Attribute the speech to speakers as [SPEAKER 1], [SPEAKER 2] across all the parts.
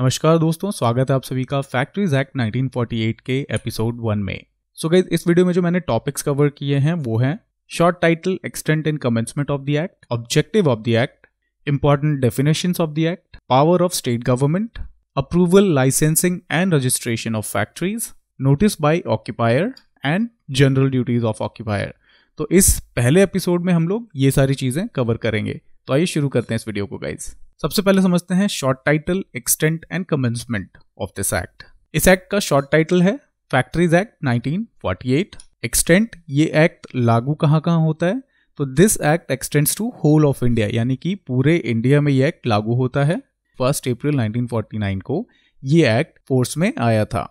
[SPEAKER 1] नमस्कार दोस्तों स्वागत है आप सभी का फैक्ट्रीज एक्ट 1948 के एपिसोड वन में सो so गाइज इस वीडियो में जो मैंने टॉपिक्स कवर किए हैं वो हैं short title extent and commencement of the act objective of the act important definition of the act power of state government approval licensing and registration of factories notice by occupier and general duties of occupier तो इस पहले episode में हम लोग ये सारी चीज़ें cover करेंगे तो आइए शुरू करते हैं इस वीडियो को गाइज़ सबसे पहले समझते हैं short title extent and commencement of this act इस एक्ट का शॉर्ट टाइटल है फैक्ट्रीज एक्ट 1948 एक्सटेंट ये एक्ट लागू कहाँ कहाँ होता है तो this act extends to whole of India यानी कि पूरे इंडिया में ये एक्ट लागू होता है फर्स्ट अप्रैल 1949 को ये एक्ट फोर्स में आया था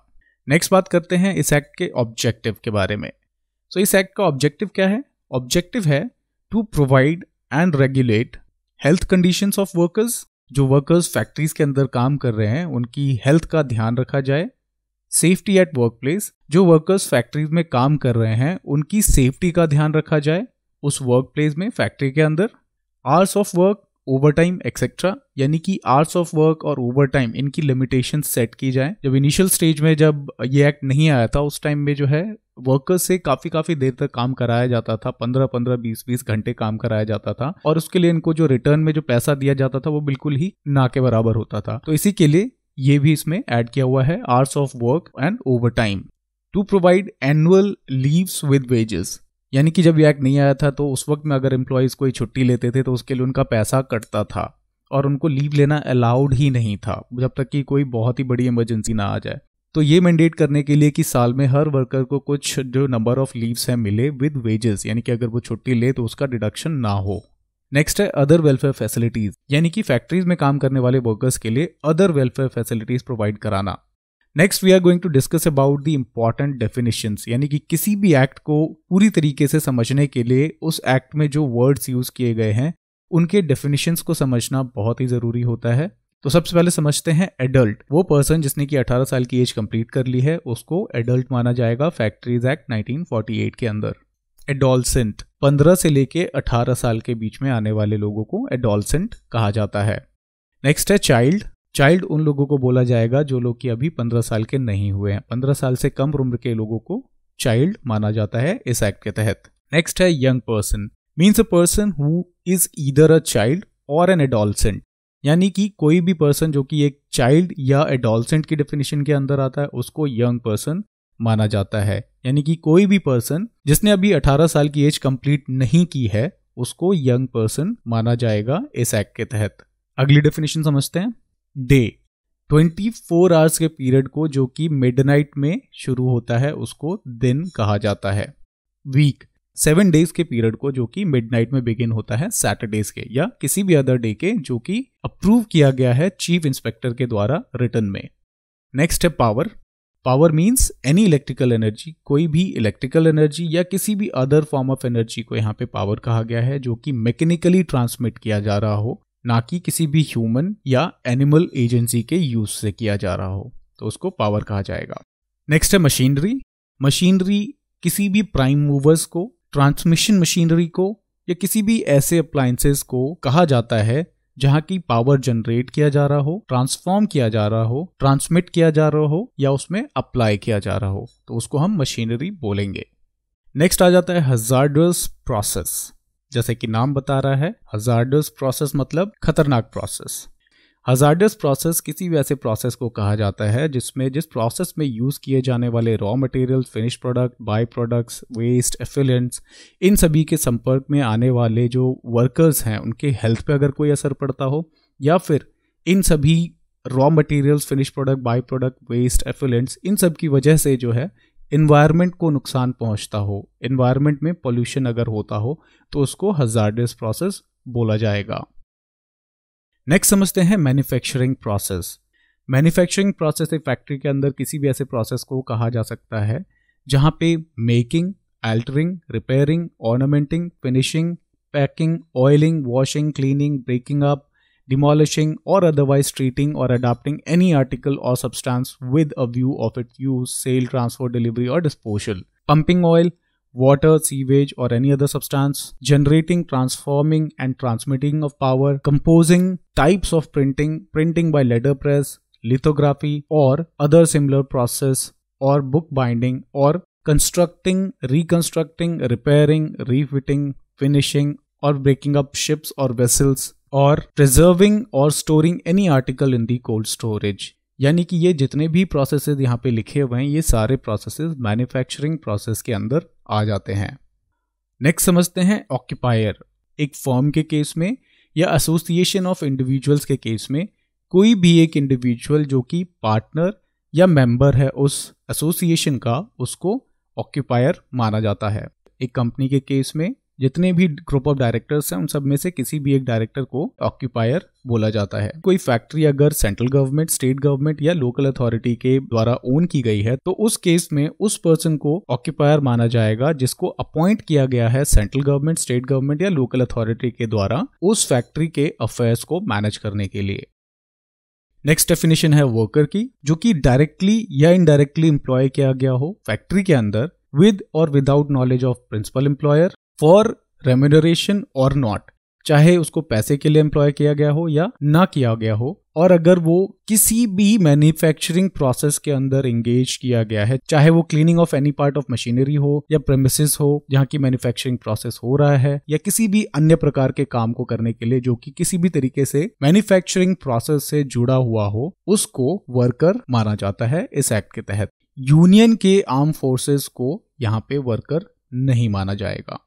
[SPEAKER 1] नेक्स्ट बात करते हैं इस एक्ट के ऑब्जेक्टिव के बारे में सो so, इस एक्ट का ऑब्जेक्टिव क्या है ऑब्जेक्टिव है to provide and regulate health conditions of workers जो वर्कर्स फैक्ट्रीज के अंदर काम कर रहे हैं उनकी हेल्थ का ध्यान रखा जाए सेफ्टी एट वर्क प्लेस जो वर्कर्स फैक्ट्रीज में काम कर रहे हैं उनकी सेफ्टी का ध्यान रखा जाए उस वर्क प्लेस में फैक्ट्री के अंदर hours of work overtime etcetera यानी कि आर्स ऑफ वर्क और ओवर टाइम इनकी लिमिटेशन सेट की जाए जब इनिशियल स्टेज में जब ये एक्ट नहीं आया था उस टाइम में जो है वर्कर्स से काफी काफी देर तक काम कराया जाता था पंद्रह पंद्रह बीस बीस घंटे काम कराया जाता था और उसके लिए इनको जो रिटर्न में जो पैसा दिया जाता था वो बिल्कुल ही ना के बराबर होता था तो इसी के लिए ये भी इसमें ऐड किया हुआ है hours of work and overtime to provide annual leaves with wages यानी कि जब ये एक्ट नहीं आया था तो उस वक्त में अगर एम्प्लॉयज़ कोई छुट्टी लेते थे तो उसके लिए उनका पैसा कटता था और उनको लीव लेना अलाउड ही नहीं था जब तक कि कोई बहुत ही बड़ी इमरजेंसी ना आ जाए तो ये मैंडेट करने के लिए कि साल में हर वर्कर को कुछ जो नंबर ऑफ लीव्स हैं मिले विद वेजेस यानी कि अगर वो छुट्टी ले तो उसका डिडक्शन ना हो नेक्स्ट है अदर वेलफेयर फैसिलिटीज यानी कि फैक्ट्रीज में काम करने वाले वर्कर्स के लिए अदर वेलफेयर फैसिलिटीज प्रोवाइड कराना next we are going to discuss about the important definition यानी कि किसी भी एक्ट को पूरी तरीके से समझने के लिए उस एक्ट में जो वर्ड्स यूज किए गए हैं उनके डेफिनेशंस को समझना बहुत ही ज़रूरी होता है तो सबसे पहले समझते हैं एडल्ट वो पर्सन जिसने की 18 साल की एज कंप्लीट कर ली है उसको एडल्ट माना जाएगा फैक्ट्रीज एक्ट 1948 के अंदर एडोलसेंट 15 से लेके 18 साल के बीच में आने वाले लोगों को एडोलसेंट कहा जाता है नेक्स्ट है चाइल्ड चाइल्ड उन लोगों को बोला जाएगा जो लोग की अभी 15 साल के नहीं हुए हैं 15 साल से कम उम्र के लोगों को चाइल्ड माना जाता है इस एक्ट के तहत नेक्स्ट है young person means a person who is either a child or an adolescent यानी कि कोई भी पर्सन जो कि एक चाइल्ड या एडोलसेंट की डेफिनेशन के अंदर आता है उसको यंग पर्सन माना जाता है यानी कि कोई भी पर्सन जिसने अभी 18 साल की एज कंप्लीट नहीं की है उसको यंग पर्सन माना जाएगा इस एक्ट के तहत अगली डेफिनेशन समझते हैं डे 24 आवर्स के पीरियड को जो कि मिडनाइट में शुरू होता है उसको दिन कहा जाता है वीक सेवन डेज के पीरियड को जो कि मिडनाइट में बिगिन होता है सैटरडेज के या किसी भी अदर डे के जो कि अप्रूव किया गया है चीफ इंस्पेक्टर के द्वारा रिटर्न में नेक्स्ट है power power means any electrical energy कोई भी इलेक्ट्रिकल एनर्जी या किसी भी अदर फॉर्म ऑफ एनर्जी को यहाँ पे पावर कहा गया है जो कि मैकेनिकली ट्रांसमिट किया जा रहा हो ना कि किसी भी ह्यूमन या एनिमल एजेंसी के यूज से किया जा रहा हो तो उसको पावर कहा जाएगा नेक्स्ट है मशीनरी मशीनरी किसी भी प्राइम मूवर्स को ट्रांसमिशन मशीनरी को या किसी भी ऐसे अप्लायंसेस को कहा जाता है जहाँ की पावर जनरेट किया जा रहा हो ट्रांसफॉर्म किया जा रहा हो ट्रांसमिट किया जा रहा हो या उसमें अप्लाई किया जा रहा हो तो उसको हम मशीनरी बोलेंगे नेक्स्ट आ जाता है हजार्डस प्रोसेस जैसे कि नाम बता रहा है हजार्डस प्रोसेस मतलब खतरनाक प्रोसेस हजार्डस प्रोसेस किसी भी ऐसे प्रोसेस को कहा जाता है जिसमें जिस प्रोसेस में यूज़ किए जाने वाले raw material finish product byproducts waste effluents इन सभी के संपर्क में आने वाले जो वर्कर्स हैं उनके हेल्थ पे अगर कोई असर पड़ता हो या फिर इन सभी raw materials finish product byproduct waste effluents इन सब की वजह से जो है इन्वायरमेंट को नुकसान पहुंचता हो इन्वायरमेंट में पोल्यूशन अगर होता हो तो उसको हजार्डस प्रोसेस बोला जाएगा नेक्स्ट समझते हैं मैन्युफैक्चरिंग प्रोसेस मैन्युफैक्चरिंग प्रोसेस एक फैक्ट्री के अंदर किसी भी ऐसे प्रोसेस को कहा जा सकता है जहां पे making altering repairing ornamenting finishing packing oiling washing cleaning breaking up demolishing or otherwise treating or adapting any article or substance with a view of it use sale transport delivery or disposal pumping oil water, sewage, or any other substance, generating, transforming, and transmitting of power, composing types of printing, printing by letterpress, lithography, or other similar process, or bookbinding, or constructing, reconstructing, repairing, refitting, finishing, or breaking up ships or vessels, or preserving or storing any article in the cold storage. यानी कि ये जितने भी processes यहाँ पे लिखे हुए हैं ये सारे प्रोसेसेस मैन्युफैक्चरिंग प्रोसेस के अंदर आ जाते हैं नेक्स्ट समझते हैं ऑक्यूपायर एक फॉर्म के केस में या एसोसिएशन ऑफ इंडिविजुअल्स के केस में कोई भी एक इंडिविजुअल जो कि पार्टनर या मेंबर है उस एसोसिएशन का उसको ऑक्यूपायर माना जाता है एक कंपनी के केस में जितने भी ग्रुप ऑफ डायरेक्टर्स हैं उन सब में से किसी भी एक डायरेक्टर को ऑक्यूपायर बोला जाता है कोई फैक्ट्री अगर सेंट्रल गवर्नमेंट स्टेट गवर्नमेंट या लोकल अथॉरिटी के द्वारा ओन की गई है तो उस केस में उस पर्सन को ऑक्यूपायर माना जाएगा जिसको अपॉइंट किया गया है सेंट्रल गवर्नमेंट स्टेट गवर्नमेंट या लोकल अथॉरिटी के द्वारा उस फैक्ट्री के अफेयर्स को मैनेज करने के लिए नेक्स्ट डेफिनेशन है वर्कर की जो कि डायरेक्टली या इनडायरेक्टली एम्प्लॉय किया गया हो फैक्ट्री के अंदर with or without knowledge of principal employer for remuneration or not चाहे उसको पैसे के लिए एम्प्लॉय किया गया हो या ना किया गया हो और अगर वो किसी भी मैन्युफैक्चरिंग प्रोसेस के अंदर एंगेज किया गया है चाहे वो cleaning of any part of machinery हो या प्रेमिस हो जहाँ की मैन्युफैक्चरिंग प्रोसेस हो रहा है या किसी भी अन्य प्रकार के काम को करने के लिए जो कि किसी भी तरीके से मैन्युफैक्चरिंग प्रोसेस से जुड़ा हुआ हो उसको वर्कर माना जाता है इस एक्ट के तहत यूनियन के आर्म फोर्सेस को यहाँ पे वर्कर नहीं माना जाएगा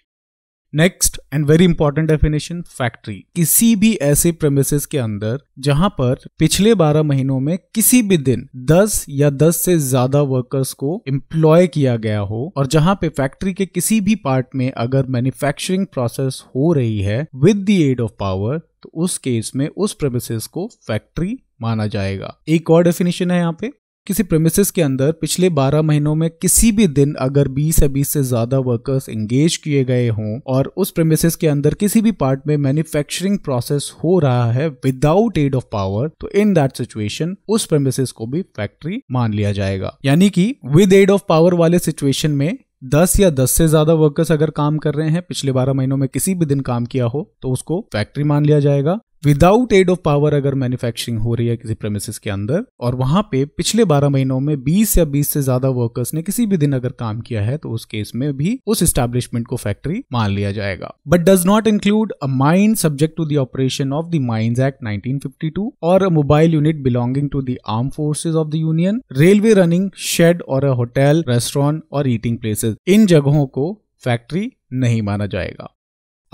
[SPEAKER 1] next and very important definition factory किसी भी ऐसे प्रमिसेस के अंदर जहां पर पिछले 12 महीनों में किसी भी दिन 10 या 10 से ज्यादा वर्कर्स को एम्प्लॉय किया गया हो और जहां पे फैक्ट्री के किसी भी पार्ट में अगर मैन्युफैक्चरिंग प्रोसेस हो रही है with the aid of power तो उस केस में उस प्रमिसेस को फैक्ट्री माना जाएगा एक और डेफिनेशन है यहाँ पे किसी प्रमिसेस के अंदर पिछले 12 महीनों में किसी भी दिन अगर 20 या 20 से ज्यादा वर्कर्स एंगेज किए गए हों और उस प्रमिसेस के अंदर किसी भी पार्ट में मैन्युफैक्चरिंग प्रोसेस हो रहा है विदाउट एड ऑफ पावर तो इन दैट सिचुएशन उस प्रमिसेस को भी फैक्ट्री मान लिया जाएगा यानी कि विद एड ऑफ पावर वाले सिचुएशन में दस या दस से ज्यादा वर्कर्स अगर काम कर रहे हैं पिछले बारह महीनों में किसी भी दिन काम किया हो तो उसको फैक्ट्री मान लिया जाएगा विदाउट एड ऑफ पावर अगर मैन्युफैक्चरिंग हो रही है किसी प्रेमिस के अंदर और वहां पे पिछले 12 महीनों में 20 या 20 से ज्यादा वर्कर्स ने किसी भी दिन अगर काम किया है तो उस केस में भी उस स्टैब्लिशमेंट को फैक्ट्री मान लिया जाएगा but does not include a mine subject to the operation of the mines act two or a mobile unit belonging to the armed forces of the union railway running shed or a hotel restaurant or eating places इन जगहों को factory नहीं माना जाएगा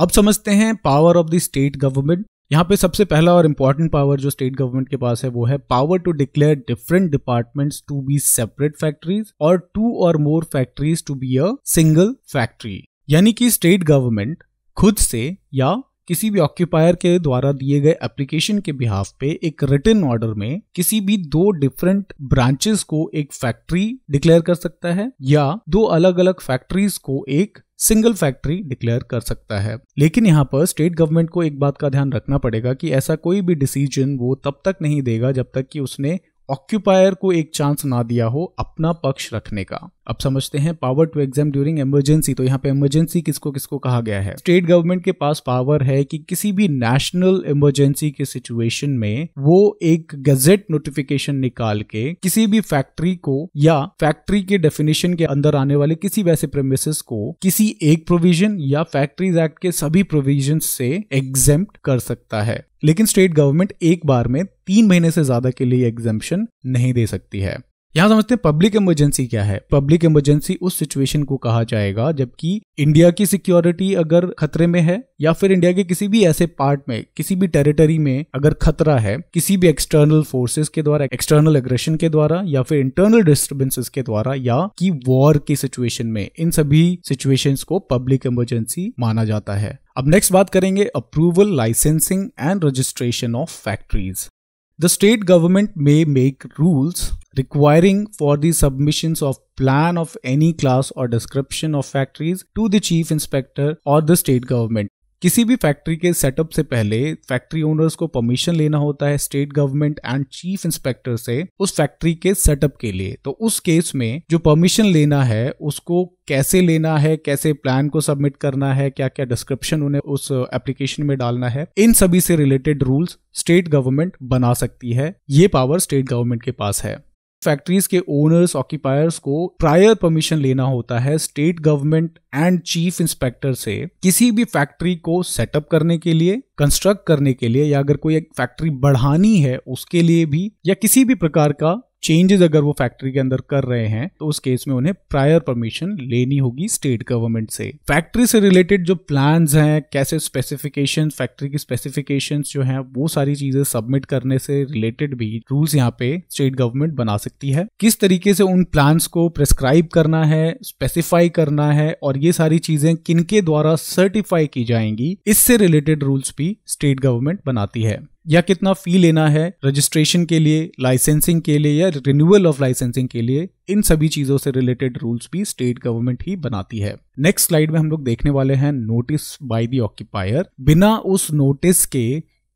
[SPEAKER 1] अब समझते हैं power of the state government यहाँ पे सबसे पहला और इम्पॉर्टेंट पावर जो स्टेट गवर्नमेंट के पास है वो है power to declare different departments to be separate factories or two or more factories to be a single factory यानी कि स्टेट गवर्नमेंट खुद से या किसी भी ऑक्यूपायर के द्वारा दिए गए एप्लीकेशन के बिहाफ पे एक रिटर्न ऑर्डर में किसी भी दो डिफरेंट ब्रांचेस को एक फैक्ट्री डिक्लेयर कर सकता है या दो अलग अलग फैक्ट्रीज को एक सिंगल फैक्ट्री डिक्लेयर कर सकता है लेकिन यहाँ पर स्टेट गवर्नमेंट को एक बात का ध्यान रखना पड़ेगा कि ऐसा कोई भी डिसीजन वो तब तक नहीं देगा जब तक कि उसने ऑक्यूपायर को एक चांस ना दिया हो अपना पक्ष रखने का अब समझते हैं power to exempt during emergency तो यहाँ पे इमरजेंसी किसको किसको कहा गया है स्टेट गवर्नमेंट के पास पावर है कि किसी भी नेशनल इमरजेंसी के सिचुएशन में वो एक गजेट नोटिफिकेशन निकाल के किसी भी फैक्ट्री को या फैक्ट्री के डेफिनेशन के अंदर आने वाले किसी वैसे प्रेमिस को किसी एक प्रोविजन या फैक्ट्रीज एक्ट के सभी प्रोविजन से एग्जेम कर सकता है लेकिन स्टेट गवर्नमेंट एक बार में तीन महीने से ज्यादा के लिए एग्जेम्पन नहीं दे सकती है यहाँ समझते हैं पब्लिक इमरजेंसी क्या है पब्लिक इमरजेंसी उस सिचुएशन को कहा जाएगा जबकि इंडिया की सिक्योरिटी अगर खतरे में है या फिर इंडिया के किसी भी ऐसे पार्ट में किसी भी टेरिटरी में अगर खतरा है किसी भी एक्सटर्नल फोर्सेस के द्वारा एक्सटर्नल एग्रेशन के द्वारा या फिर इंटरनल डिस्टर्बेंसेस के द्वारा या कि वॉर की सिचुएशन में इन सभी सिचुएशन को पब्लिक इमरजेंसी माना जाता है अब नेक्स्ट बात करेंगे approval licensing and registration of factories The state government may make rules requiring for the submissions of plan of any class or description of factories to the chief inspector or the state government किसी भी factory के setup से पहले factory owners को permission लेना होता है state government and chief inspector से उस फैक्ट्री के सेटअप के लिए तो उस केस में जो परमिशन लेना है उसको कैसे लेना है कैसे प्लान को सबमिट करना है क्या क्या डिस्क्रिप्शन उन्हें उस एप्लीकेशन में डालना है इन सभी से रिलेटेड रूल्स स्टेट गवर्नमेंट बना सकती है ये पावर स्टेट गवर्नमेंट के पास है फैक्ट्रीज के ओनर्स ऑक्यूपायर्स को प्रायर परमिशन लेना होता है state government and chief inspector से किसी भी फैक्ट्री को सेटअप करने के लिए कंस्ट्रक्ट करने के लिए या अगर कोई एक फैक्ट्री बढ़ानी है उसके लिए भी या किसी भी प्रकार का चेंजेस अगर वो फैक्ट्री के अंदर कर रहे हैं तो उस केस में उन्हें प्रायर परमिशन लेनी होगी स्टेट गवर्नमेंट से फैक्ट्री से रिलेटेड जो प्लान हैं कैसे स्पेसिफिकेशन फैक्ट्री की स्पेसिफिकेशन जो है वो सारी चीजें सबमिट करने से रिलेटेड भी रूल्स यहाँ पे स्टेट गवर्नमेंट बना सकती है किस तरीके से उन प्लान को प्रेस्क्राइब करना है स्पेसिफाई करना है और ये सारी चीजें किनके द्वारा सर्टिफाई की जाएंगी इससे रिलेटेड रूल्स भी स्टेट गवर्नमेंट बनाती है या कितना फी लेना है रजिस्ट्रेशन के लिए लाइसेंसिंग के लिए या रिन्यूअल ऑफ लाइसेंसिंग के लिए इन सभी चीजों से रिलेटेड रूल्स भी स्टेट गवर्नमेंट ही बनाती है नेक्स्ट स्लाइड में हम लोग देखने वाले हैं नोटिस बाय द ऑक्यूपायर बिना उस नोटिस के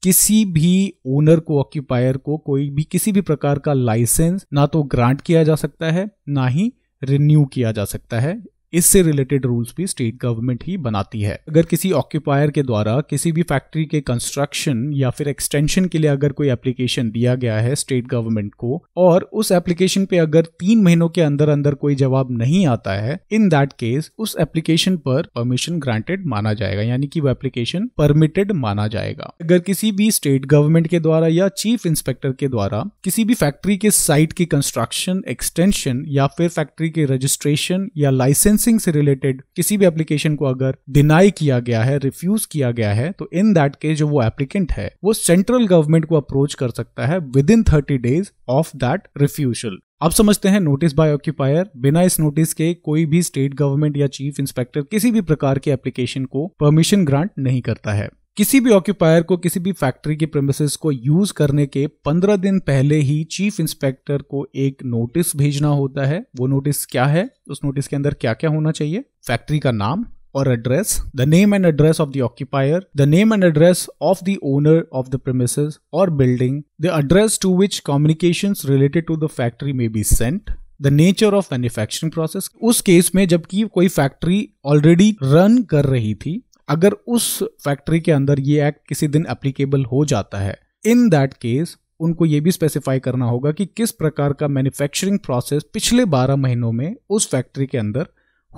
[SPEAKER 1] किसी भी ओनर को ऑक्यूपायर को कोई भी किसी भी प्रकार का लाइसेंस ना तो ग्रांट किया जा सकता है ना ही रिन्यू किया जा सकता है इससे रिलेटेड रूल्स भी स्टेट गवर्नमेंट ही बनाती है अगर किसी ऑक्यूपायर के द्वारा किसी भी फैक्ट्री के कंस्ट्रक्शन या फिर एक्सटेंशन के लिए अगर कोई एप्लीकेशन दिया गया है स्टेट गवर्नमेंट को और उस एप्लीकेशन पे अगर तीन महीनों के अंदर अंदर कोई जवाब नहीं आता है इन दैट केस उस एप्लीकेशन पर परमिशन ग्रांटेड माना जाएगा यानी कि वो एप्लीकेशन परमिटेड माना जाएगा अगर किसी भी स्टेट गवर्नमेंट के द्वारा या चीफ इंस्पेक्टर के द्वारा किसी भी फैक्ट्री के साइट की कंस्ट्रक्शन एक्सटेंशन या फिर फैक्ट्री के रजिस्ट्रेशन या लाइसेंस लाइसेंसिंग से रिलेटेड किसी भी एप्लीकेशन को अगर डिनाई किया गया है रिफ्यूज किया गया है तो इन दैट केस जो वो एप्लीकेंट है वो सेंट्रल गवर्नमेंट को अप्रोच कर सकता है within thirty days of that refusal अब समझते हैं नोटिस बाय ऑक्यूपायर बिना इस नोटिस के कोई भी स्टेट गवर्नमेंट या चीफ इंस्पेक्टर किसी भी प्रकार के एप्लीकेशन को परमिशन ग्रांट नहीं करता है किसी भी ऑक्यूपायर को किसी भी फैक्ट्री के प्रमिसेस को यूज करने के पंद्रह दिन पहले ही चीफ इंस्पेक्टर को एक नोटिस भेजना होता है वो नोटिस क्या है उस नोटिस के अंदर क्या क्या होना चाहिए फैक्ट्री का नाम और address the name and address of the occupier the name and address of the owner of the premises or building the address to which communication related to the factory may be sent the nature of manufacturing process उस केस में जबकि कोई factory already run कर रही थी अगर उस फैक्ट्री के अंदर ये एक्ट किसी दिन एप्लीकेबल हो जाता है इन दैट केस उनको ये भी स्पेसिफाई करना होगा कि किस प्रकार का मैन्युफैक्चरिंग प्रोसेस पिछले 12 महीनों में उस फैक्ट्री के अंदर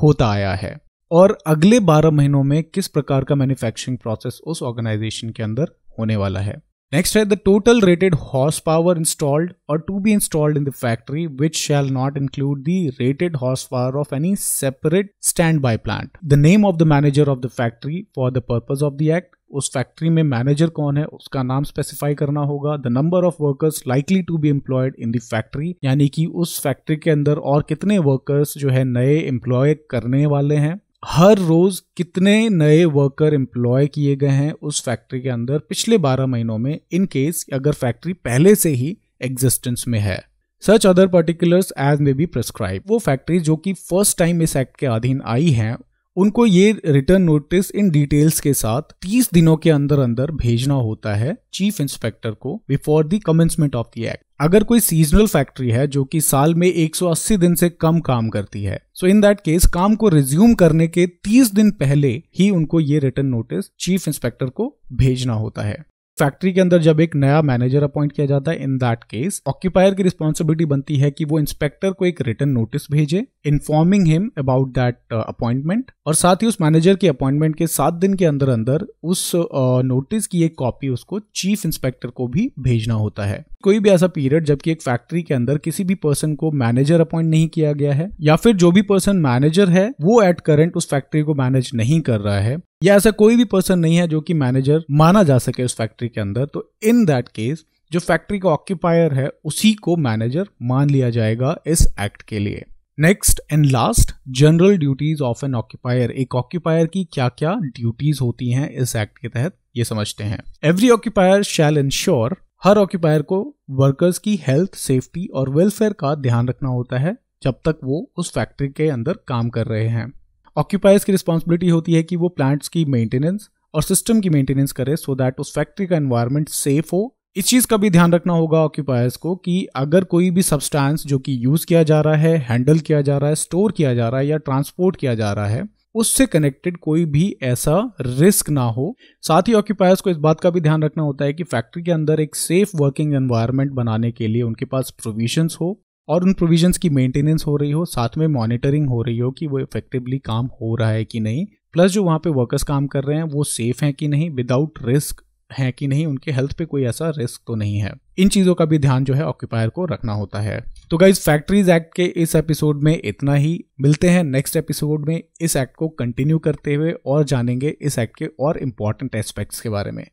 [SPEAKER 1] होता आया है और अगले 12 महीनों में किस प्रकार का मैन्युफैक्चरिंग प्रोसेस उस ऑर्गेनाइजेशन के अंदर होने वाला है Next है the total rated horsepower installed or to be installed in the factory, which shall not include the rated horsepower of any separate standby plant. The name of the manager of the factory for the purpose of the act. उस factory में manager कौन है उसका नाम specify करना होगा the number of workers likely to be employed in the factory यानी कि उस फैक्ट्री के अंदर और कितने वर्कर्स जो है नए एम्प्लॉय करने वाले हैं हर रोज कितने नए वर्कर एम्प्लॉय किए गए हैं उस फैक्ट्री के अंदर पिछले 12 महीनों में इन केस अगर फैक्ट्री पहले से ही एग्जिस्टेंस में है such other particulars as may be prescribe वो फैक्ट्री जो कि फर्स्ट टाइम इस एक्ट के अधीन आई हैं उनको ये रिटर्न नोटिस इन डिटेल्स के साथ 30 दिनों के अंदर अंदर भेजना होता है चीफ इंस्पेक्टर को before the commencement of the act अगर कोई सीजनल फैक्ट्री है जो कि साल में 180 दिन से कम काम करती है सो इन दैट केस काम को रिज्यूम करने के 30 दिन पहले ही उनको ये रिटर्न नोटिस चीफ इंस्पेक्टर को भेजना होता है फैक्ट्री के अंदर जब एक नया मैनेजर अपॉइंट किया जाता है इन दैट केस ऑक्यूपायर की रिस्पॉन्सिबिलिटी बनती है कि वो इंस्पेक्टर को एक रिटर्न नोटिस भेजे informing him about that appointment और साथ ही उस मैनेजर की अपॉइंटमेंट के सात दिन के अंदर अंदर उस नोटिस uh, की एक कॉपी उसको चीफ इंस्पेक्टर को भी भेजना होता है कोई भी ऐसा पीरियड जबकि एक फैक्ट्री के अंदर किसी भी पर्सन को मैनेजर अपॉइंट नहीं किया गया है या फिर जो भी पर्सन मैनेजर है वो एट करंट उस फैक्ट्री को मैनेज नहीं कर रहा है या ऐसा कोई भी पर्सन नहीं है जो कि मैनेजर माना जा सके उस फैक्ट्री के अंदर तो इन दैट केस जो फैक्ट्री का ऑक्यूपायर है उसी को मैनेजर मान लिया जाएगा इस एक्ट के लिए next and last general duties of an occupier एक ऑक्यूपायर की क्या क्या ड्यूटीज होती हैं इस एक्ट के तहत ये समझते हैं एवरी ऑक्यूपायर शैल इंश्योर हर ऑक्यूपायर को वर्कर्स की हेल्थ सेफ्टी और वेलफेयर का ध्यान रखना होता है जब तक वो उस फैक्ट्री के अंदर काम कर रहे हैं ऑक्यूपायर्स की रिस्पॉन्सिबिलिटी होती है कि वो प्लांट्स की मेंटेनेंस और सिस्टम की मेंटेनेंस करे सो दैट उस फैक्ट्री का एनवायरनमेंट सेफ हो इस चीज़ का भी ध्यान रखना होगा ऑक्यूपायर्स को कि अगर कोई भी सब्सटेंस जो कि यूज़ किया जा रहा है हैंडल किया जा रहा है स्टोर किया जा रहा है या ट्रांसपोर्ट किया जा रहा है उससे कनेक्टेड कोई भी ऐसा रिस्क ना हो साथ ही ऑक्यूपायर्स को इस बात का भी ध्यान रखना होता है कि फैक्ट्री के अंदर एक सेफ वर्किंग एनवायरनमेंट बनाने के लिए उनके पास प्रोविजंस हो और उन प्रोविजंस की मेंटेनेंस हो रही हो साथ में मॉनिटरिंग हो रही हो कि वो इफेक्टिवली काम हो रहा है कि नहीं प्लस जो वहाँ पे वर्कर्स काम कर रहे हैं वो सेफ हैं कि नहीं विदाउट रिस्क हैं कि नहीं उनके हेल्थ पे कोई ऐसा रिस्क तो नहीं है इन चीज़ों का भी ध्यान जो है ऑक्यूपायर को रखना होता है तो गाइज फैक्ट्रीज एक्ट के इस एपिसोड में इतना ही मिलते हैं नेक्स्ट एपिसोड में इस एक्ट को कंटिन्यू करते हुए और जानेंगे इस एक्ट के और इम्पॉर्टेंट एस्पेक्ट्स के बारे में